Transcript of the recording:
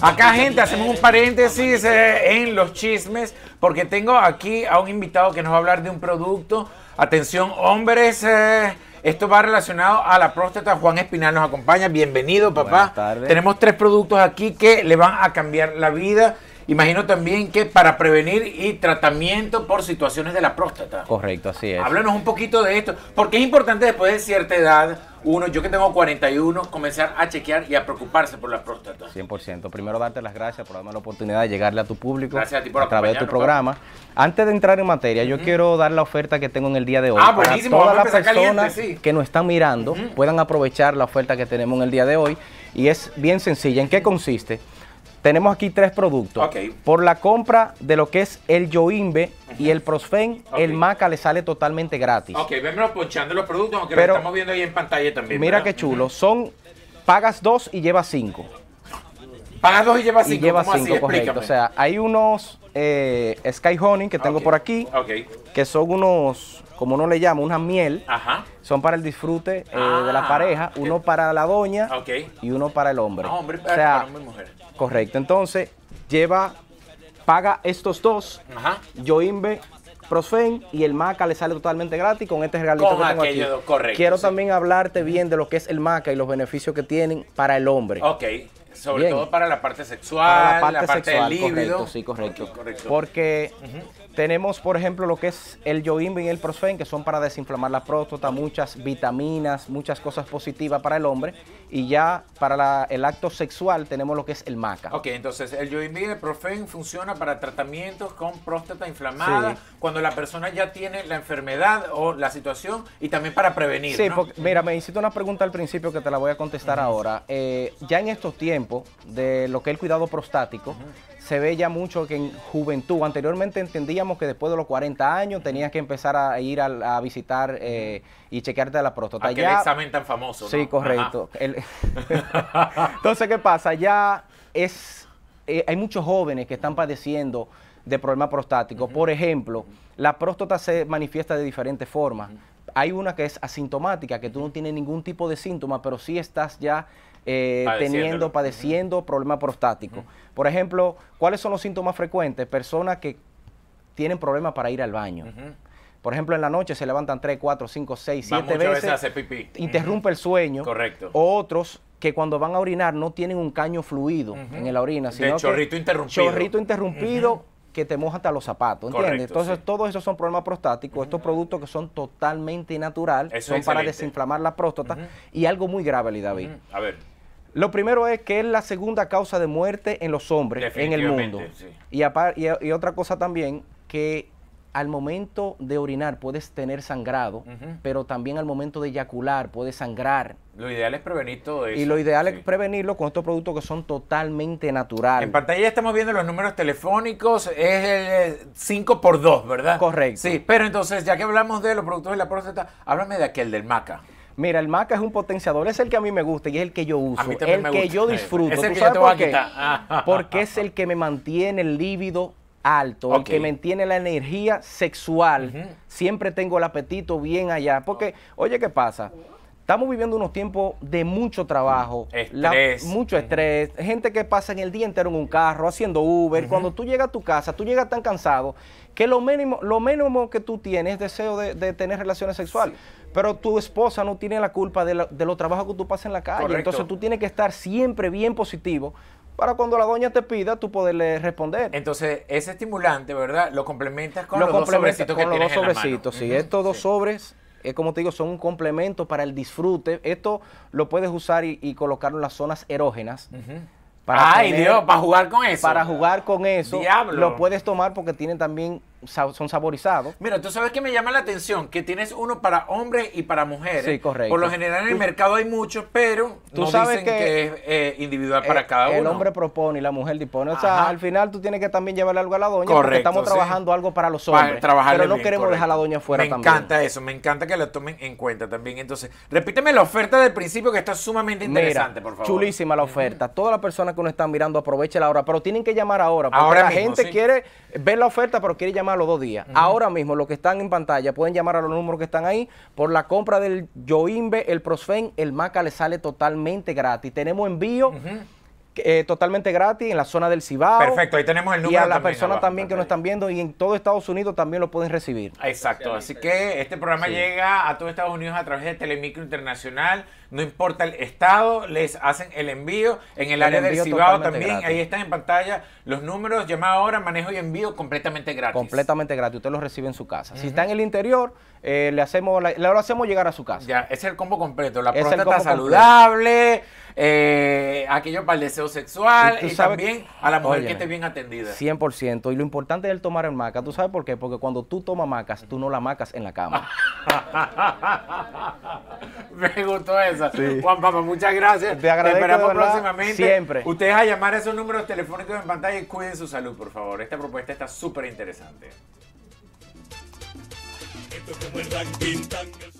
Acá, gente, hacemos un paréntesis eh, en los chismes, porque tengo aquí a un invitado que nos va a hablar de un producto. Atención, hombres. Eh, esto va relacionado a la próstata. Juan Espinal nos acompaña. Bienvenido, papá. Tenemos tres productos aquí que le van a cambiar la vida. Imagino también que para prevenir y tratamiento por situaciones de la próstata. Correcto, así es. Háblanos un poquito de esto, porque es importante después de cierta edad, uno, yo que tengo 41, comenzar a chequear y a preocuparse por la próstata. 100%. Primero darte las gracias por darme la oportunidad de llegarle a tu público a, través de tu programa. Antes de entrar en materia, yo quiero dar la oferta que tengo en el día de hoy. Ah, buenísimo. Para todas las personas que nos están mirando puedan aprovechar la oferta que tenemos en el día de hoy. Y es bien sencilla. ¿En qué consiste? Tenemos aquí tres productos. Por la compra de lo que es el Yoimbe y el Prosfen, el Maca le sale totalmente gratis. Ok, venme ponchando los productos, aunque Pero, estamos viendo ahí en pantalla también. Mira qué chulo. Son, pagas dos y llevas cinco. Pagas dos y llevas cinco. Y llevas cinco, correcto. O sea, hay unos eh, Sky Honey que tengo por aquí, que son unos, como no le llama, una miel. Son para el disfrute eh, de la ah, pareja, uno para la doña y uno para el hombre. Ah, o sea, mujer. Correcto, entonces lleva, paga estos dos, Ajá. yo y el Maca le sale totalmente gratis con este regalito que tengo aquí. Quiero también hablarte bien de lo que es el Maca y los beneficios que tienen para el hombre. Ok. Sobre todo para la parte sexual, para la parte, correcto, sí, correcto. Porque tenemos, por ejemplo, lo que es el Yoimbi y el Prosfen, que son para desinflamar la próstata, muchas vitaminas, muchas cosas positivas para el hombre. Y ya para el acto sexual tenemos lo que es el maca. Ok, entonces el Yoimbi y el Prosfen funciona para tratamientos con próstata inflamada, cuando la persona ya tiene la enfermedad o la situación, y también para prevenir. Sí, porque, mira, me hiciste una pregunta al principio que te la voy a contestar ahora. Eh, ya en estos tiempos, de lo que es el cuidado prostático, se ve ya mucho que en juventud, anteriormente entendíamos que después de los 40 años tenías que empezar a ir a, visitar eh, y chequearte la próstata. Aquel ya, examen tan famoso. Sí, correcto. Entonces, ¿qué pasa? Ya es, eh, hay muchos jóvenes que están padeciendo de problemas prostáticos. Por ejemplo, la próstata se manifiesta de diferentes formas hay una que es asintomática, que tú no tienes ningún tipo de síntoma, pero sí estás ya eh, teniendo, padeciendo problema prostático. Por ejemplo, ¿cuáles son los síntomas frecuentes? Personas que tienen problemas para ir al baño. Por ejemplo, en la noche se levantan 3, 4, 5, 6, 7 veces. veces hace Interrumpe el sueño. Correcto. Otros que cuando van a orinar no tienen un caño fluido en la orina, sino De chorrito interrumpido. Chorrito interrumpido que te moja hasta los zapatos, ¿entiendes? Entonces, todos esos son problemas prostáticos. Estos productos que son totalmente naturales... son para desinflamar la próstata. Y algo muy grave, Lee David. A ver. Lo primero es que es la segunda causa de muerte en los hombres en el mundo. y otra cosa también, que al momento de orinar puedes tener sangrado, pero también al momento de eyacular puedes sangrar. Lo ideal es prevenir todo eso. Y lo ideal es prevenirlo con estos productos que son totalmente naturales. En pantalla estamos viendo los números telefónicos, es el 5 por 2 ¿verdad? Correcto. Sí, pero entonces, ya que hablamos de los productos de la próstata, háblame de aquel, del maca. Mira, el maca es un potenciador, es el que a mí me gusta y es el que yo uso, el me que yo disfruto. el que yo Porque es el que me mantiene el líbido alto, aunque que mantiene la energía sexual. Siempre tengo el apetito bien allá. Porque, oye, ¿qué pasa? Estamos viviendo unos tiempos de mucho trabajo, mm, mucho estrés, gente que pasa en el día entero en un carro, haciendo Uber. Cuando tú llegas a tu casa, tú llegas tan cansado que lo mínimo, lo mínimo que tú tienes es deseo de, tener relaciones sexuales. Pero tu esposa no tiene la culpa de, los trabajos que tú pasas en la calle. Entonces tú tienes que estar siempre bien positivo para cuando la doña te pida, tú poderle responder. Entonces, ese estimulante, ¿verdad? Lo complementas con los dos sobrecitos con los dos sobrecitos, sí. Estos dos sobres, eh, como te digo, son un complemento para el disfrute. Esto lo puedes usar y, colocarlo en las zonas erógenas. Ay, Dios, para jugar con eso. Para jugar con eso. Diablo. Lo puedes tomar porque tienen también son saborizados. Mira, tú sabes que me llama la atención que tienes uno para hombres y para mujeres. Sí, correcto. Por lo general en el mercado hay muchos, pero tú sabes que, es eh, individual para eh, cada uno. El hombre propone y la mujer dispone. O sea, al final tú tienes que también llevarle algo a la doña porque estamos trabajando algo para los hombres. pero no queremos dejar a la doña fuera también. Me encanta eso, me encanta que lo tomen en cuenta también. Entonces, repíteme la oferta del principio que está sumamente interesante, por favor. Chulísima la oferta. Todas las personas que nos están mirando aprovechen la hora, pero tienen que llamar ahora porque la gente quiere ven la oferta, pero quiere llamar los dos días. Ahora mismo, los que están en pantalla pueden llamar a los números que están ahí. Por la compra del Yoimbe, el Prosfen, el Maca le sale totalmente gratis. Tenemos envío. Eh, totalmente gratis en la zona del Cibao. Perfecto, ahí tenemos el número. Y a las personas también que nos están viendo y en todo Estados Unidos también lo pueden recibir. Exacto, así que este programa llega a todo Estados Unidos a través de Telemicro Internacional, no importa el estado, les hacen el envío en el, área del Cibao también. Ahí están en pantalla los números, llamada ahora, manejo y envío completamente gratis. Completamente gratis, usted los recibe en su casa. Si está en el interior, eh, le hacemos le, hacemos llegar a su casa. Ya, es el combo completo, la está saludable, eh, aquello para el sexual y, también a la mujer que esté bien atendida. 100%. Y lo importante es el tomar el maca. ¿Tú sabes por qué? Porque cuando tú tomas macas, tú no la macas en la cama. Me gustó eso. Juan Papa, muchas gracias. Te, esperamos próximamente. Siempre. Ustedes a llamar a esos números telefónicos en pantalla y cuiden su salud, por favor. Esta propuesta está súper interesante. Esto es como el